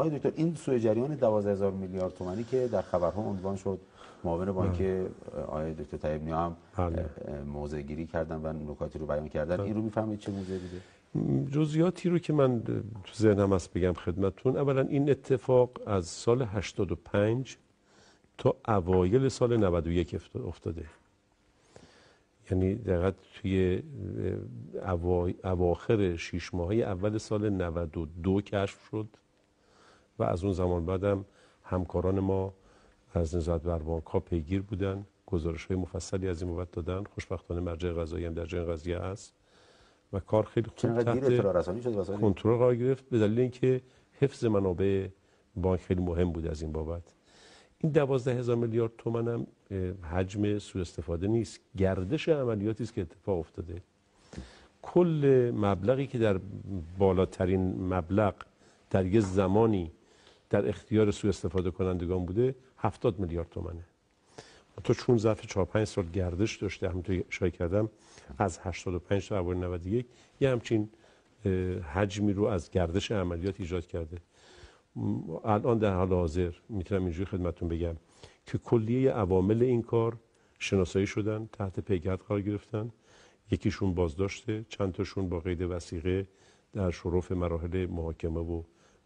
آقای دکتر این سوی جریان 12000 میلیارد تومانی که در خبرها عنوان شد معاون بانک بله. آقای دکتر طیب هم بله. موضع گیری کردن و نکاتی رو بیان کردن بله. این رو میفهمید چه موزه بوده جزئیاتی رو که من تو ذهنم هست بگم خدمتتون اولا این اتفاق از سال 85 تا اوایل سال 91 افتاده یعنی دقیقا توی اواخر شیش ماهی اول سال 92 کشف شد و از اون زمان بعدم همکاران ما از نزد بر بانک پیگیر بودن گزارش های مفصلی از این بابت دادن خوشبختانه مرجع قضایی هم در جنگ قضیه است و کار خیلی خوب تحت کنترل قرار گرفت به دلیل اینکه حفظ منابع بانک خیلی مهم بود از این بابت این دوازده هزار میلیارد تومن هم حجم سوء استفاده نیست گردش عملیاتی است که اتفاق افتاده کل مبلغی که در بالاترین مبلغ در یه زمانی در اختیار سوء استفاده کنندگان بوده 70 میلیارد تومنه تو چون ظرف 4 5 سال گردش داشته همونطور اشاره کردم از 85 تا اول 91 یه همچین حجمی رو از گردش عملیات ایجاد کرده الان در حال حاضر میتونم اینجوری خدمتون بگم که کلیه عوامل این کار شناسایی شدن تحت پیگرد قرار گرفتن یکیشون بازداشته چند تاشون با قید وسیقه در شرف مراحل محاکمه و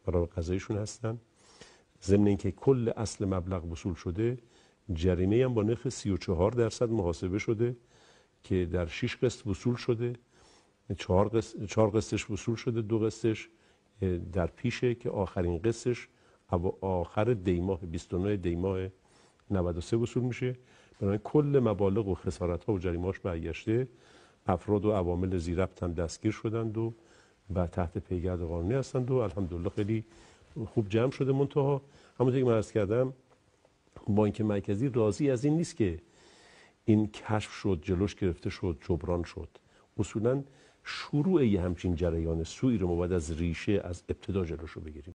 مراحل قضاییشون هستن ضمن اینکه کل اصل مبلغ وصول شده جریمه هم با نرخ 34 درصد محاسبه شده که در 6 قسط وصول شده 4 قسط، چهار قسطش وصول شده دو قسطش در پیشه که آخرین قسطش آخر دیماه 29 ماه 93 وصول میشه بنابراین کل مبالغ و خسارت ها و هاش برگشته افراد و عوامل زیربط هم دستگیر شدند و و تحت پیگرد قانونی هستند و الحمدلله خیلی خوب جمع شده منتها همونطور که من کردم بانک مرکزی راضی از این نیست که این کشف شد جلوش گرفته شد جبران شد اصولا شروع یه همچین جریان سوی رو ما باید از ریشه از ابتدا جلوش رو بگیریم